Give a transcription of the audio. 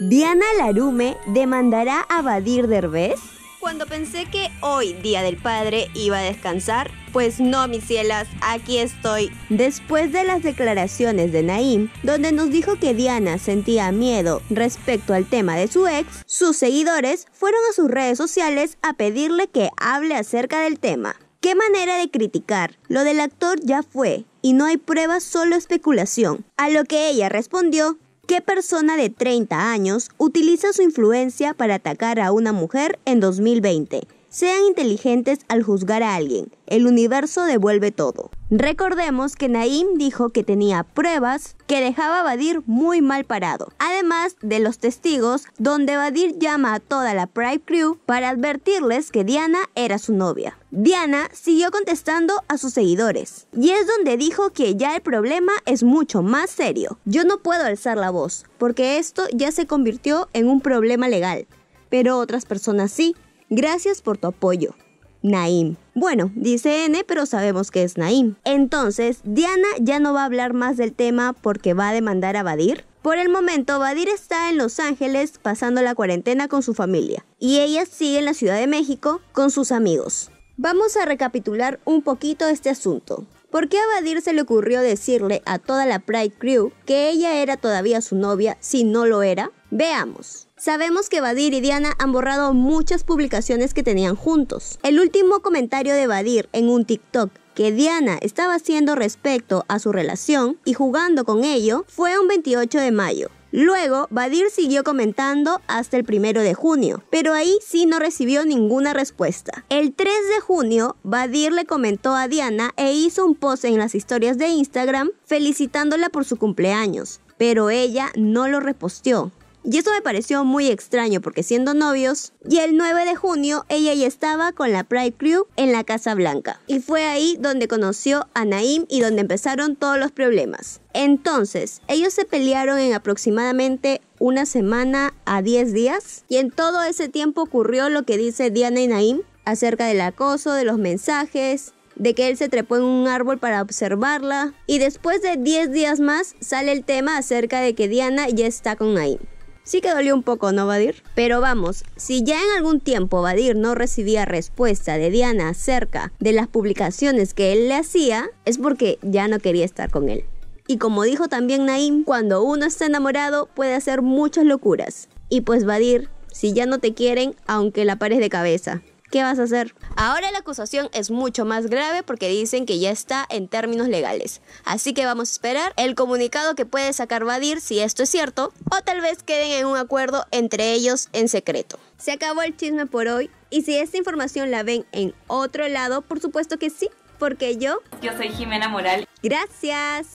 Diana Larume demandará a Badir Derbez. Cuando pensé que hoy, Día del Padre, iba a descansar, pues no, mis cielas, aquí estoy. Después de las declaraciones de Naim, donde nos dijo que Diana sentía miedo respecto al tema de su ex, sus seguidores fueron a sus redes sociales a pedirle que hable acerca del tema. Qué manera de criticar. Lo del actor ya fue, y no hay pruebas, solo especulación. A lo que ella respondió ¿Qué persona de 30 años utiliza su influencia para atacar a una mujer en 2020? Sean inteligentes al juzgar a alguien. El universo devuelve todo. Recordemos que Naim dijo que tenía pruebas que dejaba a Badir muy mal parado, además de los testigos donde Badir llama a toda la Pride Crew para advertirles que Diana era su novia. Diana siguió contestando a sus seguidores y es donde dijo que ya el problema es mucho más serio. Yo no puedo alzar la voz porque esto ya se convirtió en un problema legal, pero otras personas sí. Gracias por tu apoyo. Naim. Bueno, dice N, pero sabemos que es Naim. Entonces, Diana ya no va a hablar más del tema porque va a demandar a Badir. Por el momento, Badir está en Los Ángeles pasando la cuarentena con su familia y ella sigue en la Ciudad de México con sus amigos. Vamos a recapitular un poquito este asunto. ¿Por qué a Badir se le ocurrió decirle a toda la Pride Crew que ella era todavía su novia si no lo era? Veamos. Sabemos que Badir y Diana han borrado muchas publicaciones que tenían juntos. El último comentario de Badir en un TikTok que Diana estaba haciendo respecto a su relación y jugando con ello fue un 28 de mayo. Luego, Badir siguió comentando hasta el 1 de junio, pero ahí sí no recibió ninguna respuesta. El 3 de junio, Badir le comentó a Diana e hizo un post en las historias de Instagram felicitándola por su cumpleaños, pero ella no lo reposteó. Y eso me pareció muy extraño porque siendo novios, y el 9 de junio ella ya estaba con la Pride Crew en la Casa Blanca. Y fue ahí donde conoció a Naim y donde empezaron todos los problemas. Entonces, ellos se pelearon en aproximadamente una semana a 10 días y en todo ese tiempo ocurrió lo que dice Diana y Naim acerca del acoso, de los mensajes, de que él se trepó en un árbol para observarla. Y después de 10 días más sale el tema acerca de que Diana ya está con Naim. Sí que dolió un poco, ¿no, vadir Pero vamos, si ya en algún tiempo Vadir no recibía respuesta de Diana acerca de las publicaciones que él le hacía, es porque ya no quería estar con él. Y como dijo también Naim, cuando uno está enamorado puede hacer muchas locuras. Y pues Vadir, si ya no te quieren, aunque la pares de cabeza. ¿Qué vas a hacer? Ahora la acusación es mucho más grave porque dicen que ya está en términos legales. Así que vamos a esperar el comunicado que puede sacar Badir si esto es cierto o tal vez queden en un acuerdo entre ellos en secreto. Se acabó el chisme por hoy y si esta información la ven en otro lado, por supuesto que sí, porque yo... Yo soy Jimena Moral. Gracias.